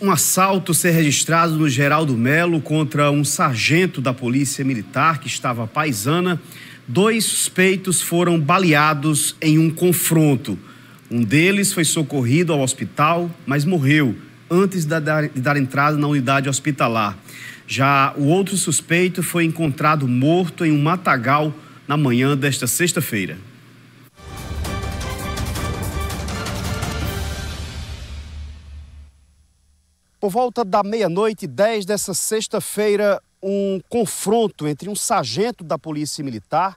um assalto ser registrado no Geraldo Melo contra um sargento da Polícia Militar que estava paisana. Dois suspeitos foram baleados em um confronto. Um deles foi socorrido ao hospital, mas morreu antes de dar, de dar entrada na unidade hospitalar. Já o outro suspeito foi encontrado morto em um matagal na manhã desta sexta-feira. Por volta da meia-noite 10 dessa sexta-feira, um confronto entre um sargento da Polícia Militar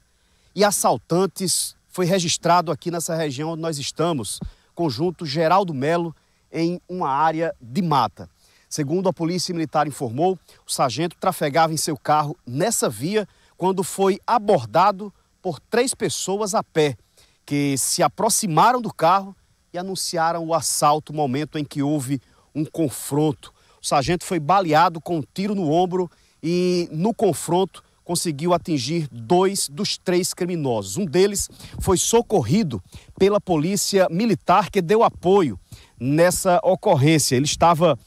e assaltantes foi registrado aqui nessa região onde nós estamos, conjunto Geraldo Melo, em uma área de mata. Segundo a Polícia Militar informou, o sargento trafegava em seu carro nessa via quando foi abordado por três pessoas a pé, que se aproximaram do carro e anunciaram o assalto, momento em que houve um confronto. O sargento foi baleado com um tiro no ombro e, no confronto, conseguiu atingir dois dos três criminosos. Um deles foi socorrido pela polícia militar que deu apoio nessa ocorrência. Ele estava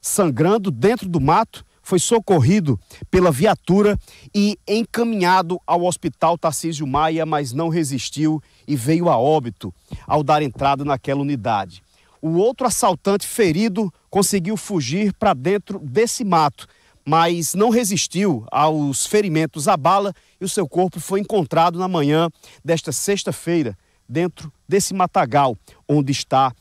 sangrando dentro do mato, foi socorrido pela viatura e encaminhado ao hospital Tarcísio Maia, mas não resistiu e veio a óbito ao dar entrada naquela unidade. O outro assaltante ferido conseguiu fugir para dentro desse mato, mas não resistiu aos ferimentos à bala e o seu corpo foi encontrado na manhã desta sexta-feira, dentro desse matagal, onde está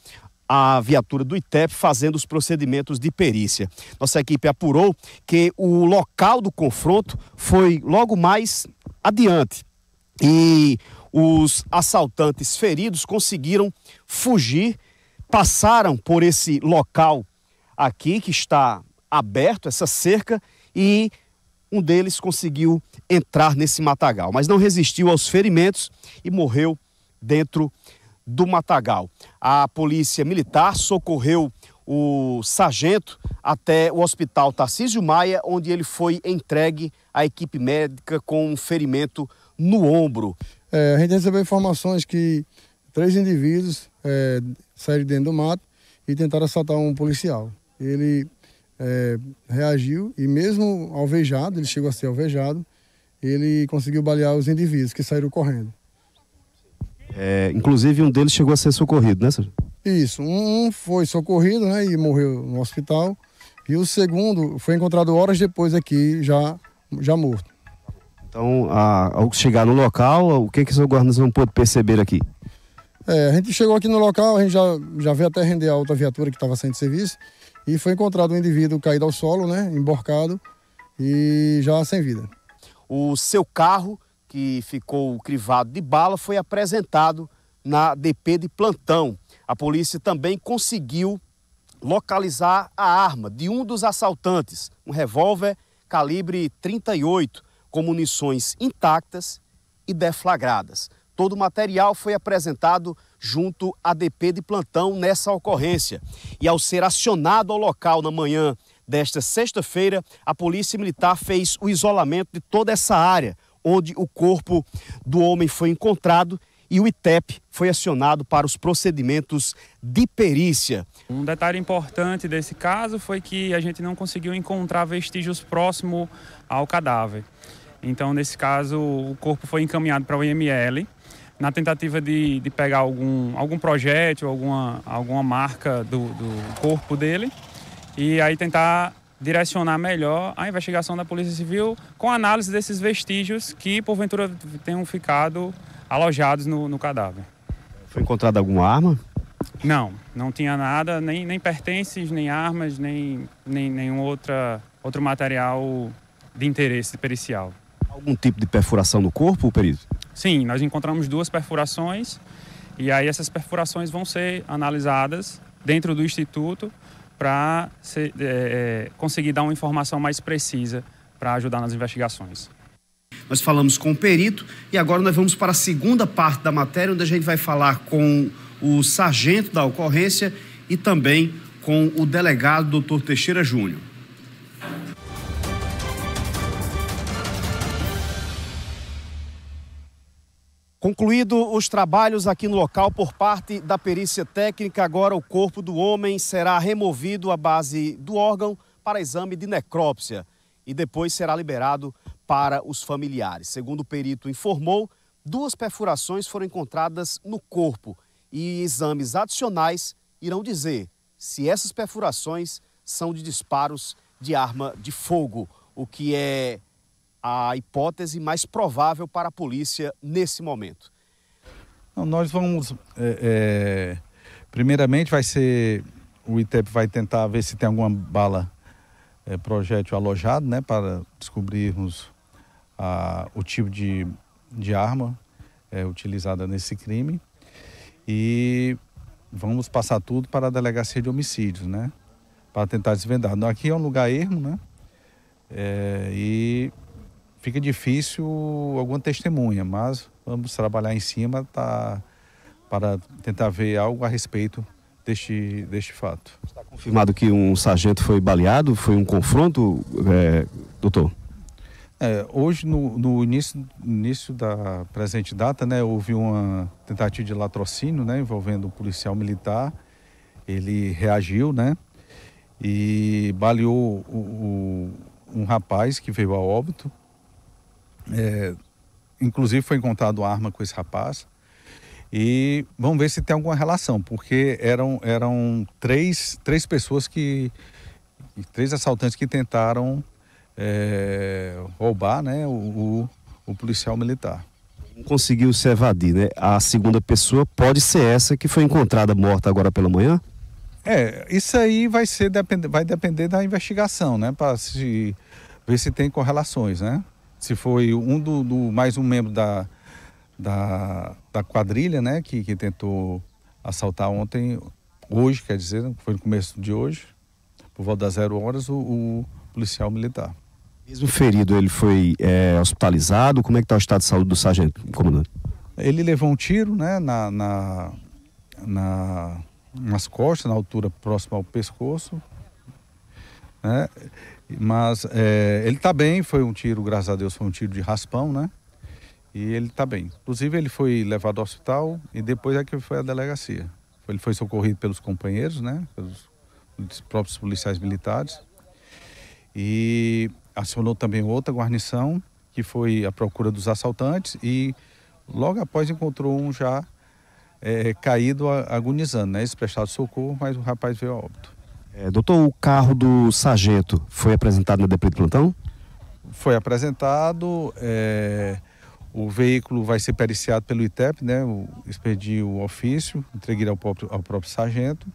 a viatura do ITEP fazendo os procedimentos de perícia. Nossa equipe apurou que o local do confronto foi logo mais adiante e os assaltantes feridos conseguiram fugir passaram por esse local aqui que está aberto, essa cerca, e um deles conseguiu entrar nesse matagal, mas não resistiu aos ferimentos e morreu dentro do matagal. A polícia militar socorreu o sargento até o hospital Tarcísio Maia, onde ele foi entregue à equipe médica com um ferimento no ombro. É, a gente recebeu informações que três indivíduos é, saíram de dentro do mato e tentaram assaltar um policial. Ele é, reagiu e mesmo alvejado, ele chegou a ser alvejado, ele conseguiu balear os indivíduos que saíram correndo. É, inclusive um deles chegou a ser socorrido, né, senhor? Isso, um foi socorrido né, e morreu no hospital. E o segundo foi encontrado horas depois aqui, já, já morto. Então, a, ao chegar no local, o que, que o seu guarnição pôde perceber aqui? É, a gente chegou aqui no local, a gente já, já veio até render a outra viatura que estava sem serviço e foi encontrado um indivíduo caído ao solo, né, emborcado e já sem vida. O seu carro, que ficou crivado de bala, foi apresentado na DP de plantão. A polícia também conseguiu localizar a arma de um dos assaltantes, um revólver calibre 38, com munições intactas e deflagradas. Todo o material foi apresentado junto à DP de plantão nessa ocorrência. E ao ser acionado ao local na manhã desta sexta-feira, a Polícia Militar fez o isolamento de toda essa área onde o corpo do homem foi encontrado e o ITEP foi acionado para os procedimentos de perícia. Um detalhe importante desse caso foi que a gente não conseguiu encontrar vestígios próximo ao cadáver. Então, nesse caso, o corpo foi encaminhado para o IML na tentativa de, de pegar algum, algum projétil, alguma, alguma marca do, do corpo dele e aí tentar direcionar melhor a investigação da Polícia Civil com análise desses vestígios que porventura tenham ficado alojados no, no cadáver. Foi encontrada alguma arma? Não, não tinha nada, nem, nem pertences, nem armas, nem, nem nenhum outra, outro material de interesse pericial. Algum tipo de perfuração no corpo, perito? Sim, nós encontramos duas perfurações e aí essas perfurações vão ser analisadas dentro do instituto para é, é, conseguir dar uma informação mais precisa para ajudar nas investigações. Nós falamos com o perito e agora nós vamos para a segunda parte da matéria, onde a gente vai falar com o sargento da ocorrência e também com o delegado doutor Teixeira Júnior. Concluído os trabalhos aqui no local por parte da perícia técnica, agora o corpo do homem será removido à base do órgão para exame de necrópsia e depois será liberado para os familiares. Segundo o perito informou, duas perfurações foram encontradas no corpo e exames adicionais irão dizer se essas perfurações são de disparos de arma de fogo, o que é a hipótese mais provável para a polícia nesse momento? Não, nós vamos. É, é, primeiramente, vai ser. O ITEP vai tentar ver se tem alguma bala é, projétil alojado, né? Para descobrirmos a, o tipo de, de arma é, utilizada nesse crime. E vamos passar tudo para a delegacia de homicídios, né? Para tentar desvendar. Aqui é um lugar ermo, né? É, e fica difícil alguma testemunha, mas vamos trabalhar em cima tá, para tentar ver algo a respeito deste, deste fato. Está confirmado que um sargento foi baleado? Foi um confronto, é, doutor? É, hoje, no, no, início, início da presente data, né, houve uma tentativa de latrocínio né, envolvendo um policial militar. Ele reagiu né, e baleou o, o, um rapaz que veio a óbito. É, inclusive foi encontrado arma com esse rapaz. E vamos ver se tem alguma relação, porque eram, eram três, três pessoas que. três assaltantes que tentaram é, roubar né, o, o, o policial militar conseguiu se evadir, né? A segunda pessoa pode ser essa que foi encontrada morta agora pela manhã? É, isso aí vai ser vai depender da investigação, né? Para se ver se tem correlações, né? se foi um do, do mais um membro da, da, da, quadrilha, né, que, que tentou assaltar ontem, hoje, quer dizer, né, foi no começo de hoje, por volta das zero horas, o, o policial militar. Mesmo ferido, ele foi é, hospitalizado? Como é que está o estado de saúde do sargento, comandante? Ele levou um tiro, né, na, na, na nas costas, na altura próxima ao pescoço, né? Mas é, ele está bem, foi um tiro, graças a Deus, foi um tiro de raspão, né? E ele está bem. Inclusive, ele foi levado ao hospital e depois é que foi à delegacia. Ele foi socorrido pelos companheiros, né? Pelos próprios policiais militares. E acionou também outra guarnição, que foi à procura dos assaltantes e logo após encontrou um já é, caído, agonizando, né? Esse prestado socorro, mas o rapaz veio a óbito. É, doutor, o carro do sargento foi apresentado na DP do plantão? Foi apresentado, é, o veículo vai ser periciado pelo ITEP, né? expedi o ofício, entreguei ao próprio, ao próprio sargento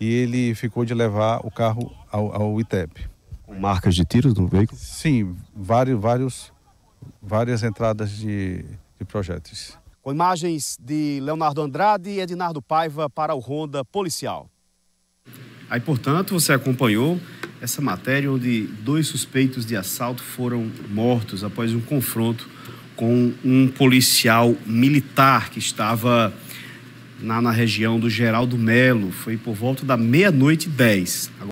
e ele ficou de levar o carro ao, ao ITEP. Com marcas de tiros no veículo? Sim, vários, vários, várias entradas de, de projéteis. Com imagens de Leonardo Andrade e Ednardo Paiva para o Ronda Policial. Aí, portanto, você acompanhou essa matéria onde dois suspeitos de assalto foram mortos após um confronto com um policial militar que estava na, na região do Geraldo Melo. Foi por volta da meia-noite e